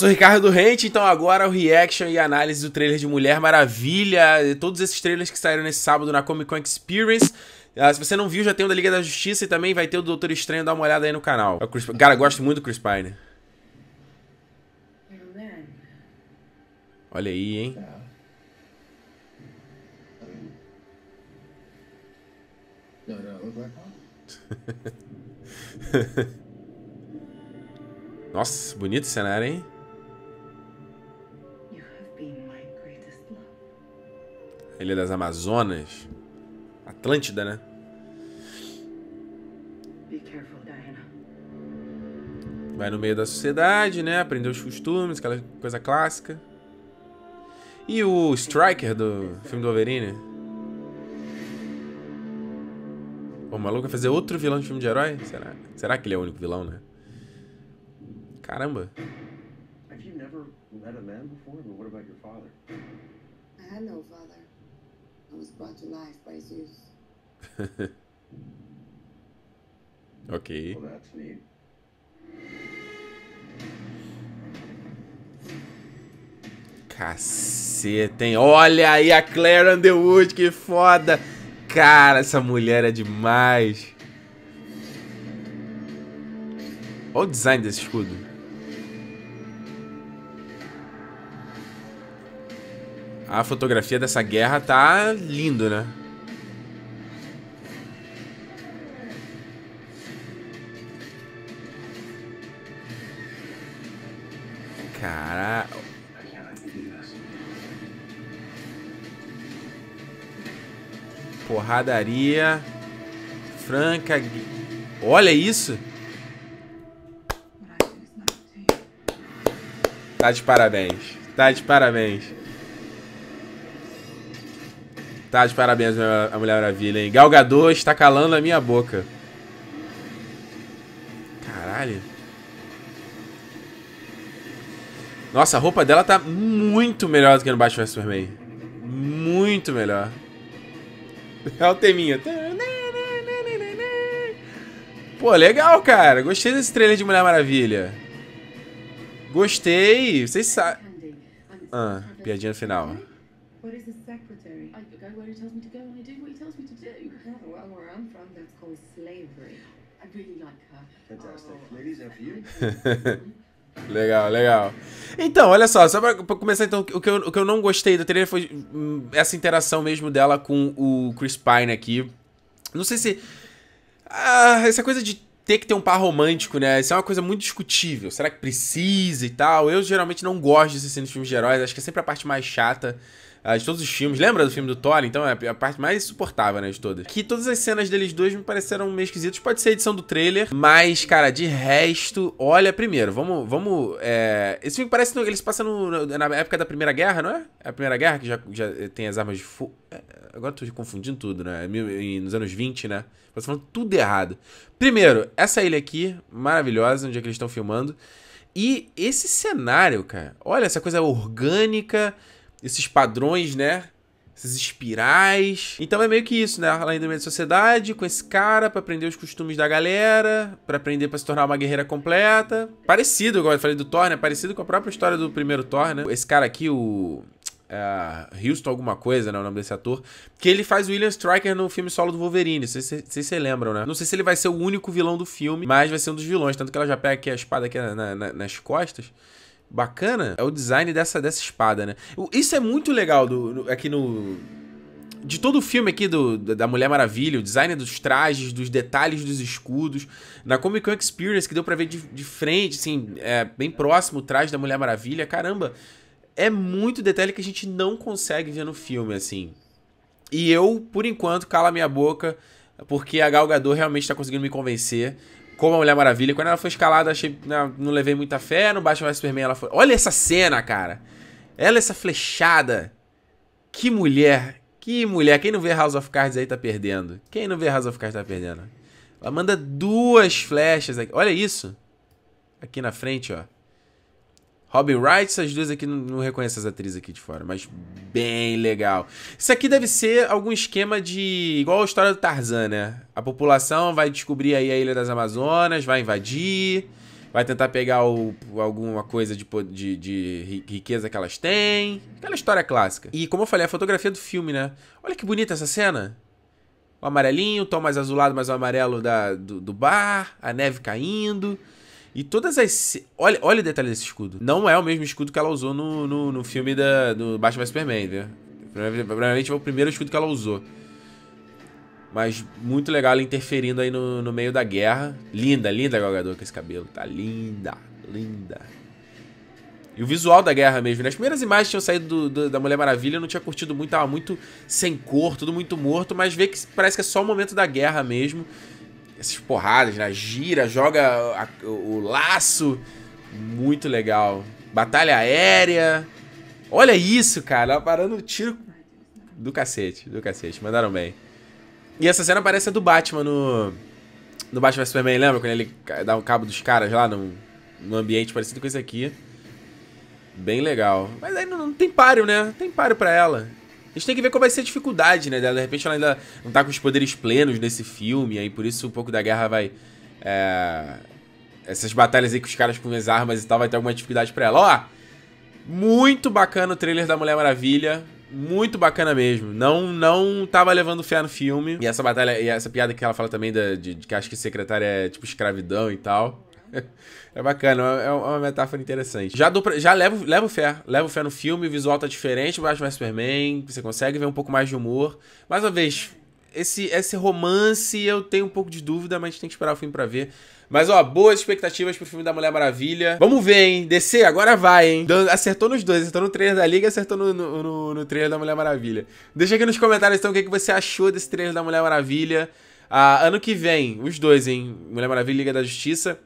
Sou Ricardo Rente, então agora o reaction e análise do trailer de Mulher Maravilha, todos esses trailers que saíram nesse sábado na Comic Con Experience. Ah, se você não viu, já tem o da Liga da Justiça e também vai ter o do Doutor Estranho, dá uma olhada aí no canal. É Chris... Cara, gosto muito do Chris Pine. Olha aí, hein? Nossa, bonito cenário, hein? Ele é das Amazonas. Atlântida, né? Vai no meio da sociedade, né? Aprender os costumes, aquela coisa clássica. E o Striker do filme do Wolverine? O maluco vai fazer outro vilão de filme de herói? Será? Será que ele é o único vilão, né? Caramba. Você nunca never met a man before? But what about your father? I had no I was brought to life by Zeus. ok. Caceta, hein? Olha aí a Claire Underwood, que foda! Cara, essa mulher é demais. Olha o design desse escudo. A fotografia dessa guerra tá lindo, né? Cara... Porradaria... Franca... Olha isso! Tá de parabéns. Tá de parabéns. Tá de parabéns a Mulher Maravilha, hein? Galgador está calando a minha boca. Caralho. Nossa, a roupa dela tá muito melhor do que no Batman vs Superman. Muito melhor. É o teminha. Pô, legal, cara. Gostei desse trailer de Mulher Maravilha. Gostei. Vocês sabem... Ah, piadinha no final. What is his secretary? I go where he tells me to go and I do what he tells me to do. Yeah, well, where I'm from, that's called slavery. I really like her. Fantastic. Oh, Ladies, after you. Legal, legal. Então, olha só, só pra, pra, começar, então, o que, eu, o que eu não gostei do trailer foi hum, essa interação mesmo dela com o Chris Pine aqui. Não sei se. Ah, essa coisa de ter que ter um par romântico, né? Isso é uma coisa muito discutível. Será que precisa e tal? Eu geralmente não gosto de assistir filmes de heróis, acho que é sempre a parte mais chata. Ah, de todos os filmes. Lembra do filme do Thor? Então é a parte mais suportável, né, de todas. Que todas as cenas deles dois me pareceram meio esquisitas. Pode ser a edição do trailer, mas, cara, de resto, olha, primeiro, vamos... vamos é... Esse filme parece que ele se passa no, na época da Primeira Guerra, não é? É a Primeira Guerra que já, já tem as armas de fogo. É, agora agora tô confundindo tudo, né? Nos anos 20, né? você tá falando tudo errado. Primeiro, essa ilha aqui, maravilhosa, onde é que eles estão filmando. E esse cenário, cara, olha, essa coisa orgânica esses padrões, né? Essas espirais. Então é meio que isso, né? Além do meio da sociedade com esse cara para aprender os costumes da galera, para aprender para se tornar uma guerreira completa. Parecido, igual eu falei do Thor, né? Parecido com a própria história do primeiro Thor, né? Esse cara aqui, o uh, Houston alguma coisa, né? O nome desse ator. Que ele faz o William Striker no filme solo do Wolverine. Não sei se vocês lembram, né? Não sei se ele vai ser o único vilão do filme, mas vai ser um dos vilões. Tanto que ela já pega aqui a espada aqui na, na, nas costas bacana é o design dessa, dessa espada, né? Isso é muito legal do, do aqui no. De todo o filme aqui do, da Mulher Maravilha, o design dos trajes, dos detalhes dos escudos. Na Comic Con Experience, que deu pra ver de, de frente, assim, é, bem próximo o traje da Mulher Maravilha. Caramba, é muito detalhe que a gente não consegue ver no filme, assim. E eu, por enquanto, cala minha boca, porque a Gal Gadot realmente tá conseguindo me convencer como a Mulher Maravilha. Quando ela foi escalada, achei, não, né, não levei muita fé. No Batman vs Superman, ela foi. Olha essa cena, cara. Ela, essa flechada. Que mulher. Que mulher. Quem não vê House of Cards aí tá perdendo. Quem não vê House of Cards tá perdendo. Ela manda duas flechas aqui. Olha isso. Aqui na frente, ó. Robin Wright, essas duas aqui, não reconheço as atrizes aqui de fora, mas bem legal. Isso aqui deve ser algum esquema de. igual a história do Tarzan, né? A população vai descobrir aí a Ilha das Amazonas, vai invadir, vai tentar pegar o, alguma coisa de, de, de riqueza que elas têm. Aquela história clássica. E como eu falei, a fotografia do filme, né? Olha que bonita essa cena. O amarelinho, o tom mais azulado, mais o amarelo da, do, do bar, a neve caindo. E todas as. Olha, olha o detalhe desse escudo. Não é o mesmo escudo que ela usou no, no, no filme da, do Batman Superman, né? Provavelmente foi é o primeiro escudo que ela usou. Mas muito legal ela interferindo aí no, no meio da guerra. Linda, linda Galgador com esse cabelo. Tá linda, linda. E o visual da guerra mesmo, né? As primeiras imagens tinham saído do, do, da Mulher Maravilha, eu não tinha curtido muito, tava muito sem cor, tudo muito morto, mas vê que parece que é só o momento da guerra mesmo essas porradas, né? Gira, joga a, o laço. Muito legal. Batalha aérea. Olha isso, cara. Parando o tiro do cacete, do cacete. Mandaram bem. E essa cena parece a do Batman no. No Batman Superman, lembra? Quando ele dá um cabo dos caras lá num, num ambiente parecido com esse aqui. Bem legal. Mas aí não, não tem páreo, né? Não tem páreo pra ela gente tem que ver qual vai ser a dificuldade, né? Dela. De repente ela ainda não tá com os poderes plenos nesse filme, aí por isso um pouco da guerra vai. É... Essas batalhas aí com os caras com as armas e tal vai ter alguma dificuldade pra ela. Ó! Muito bacana o trailer da Mulher Maravilha. Muito bacana mesmo. Não não tava levando fé no filme. E essa batalha, e essa piada que ela fala também da, de, de que acho que secretária é tipo escravidão e tal. é bacana, é, é uma metáfora interessante. Já, dou pra, já levo, levo fé, levo fé no filme, o visual tá diferente, Batman Superman, você consegue ver um pouco mais de humor. Mais uma vez, esse, esse romance eu tenho um pouco de dúvida, mas tem que esperar o filme para ver. Mas, ó, boas expectativas pro filme da Mulher Maravilha. Vamos ver, hein? DC, agora vai, hein? Acertou nos dois. Acertou no trailer da Liga e acertou no, no, no, no, trailer da Mulher Maravilha. Deixa aqui nos comentários, então, o que, que você achou desse trailer da Mulher Maravilha. Ah, ano que vem, os dois, hein? Mulher Maravilha e Liga da Justiça.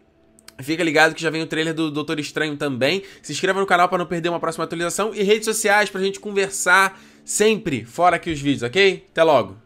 Fica ligado que já vem o trailer do Doutor Estranho também. Se inscreva no canal para não perder uma próxima atualização e redes sociais para a gente conversar sempre, fora aqui os vídeos, ok? Até logo!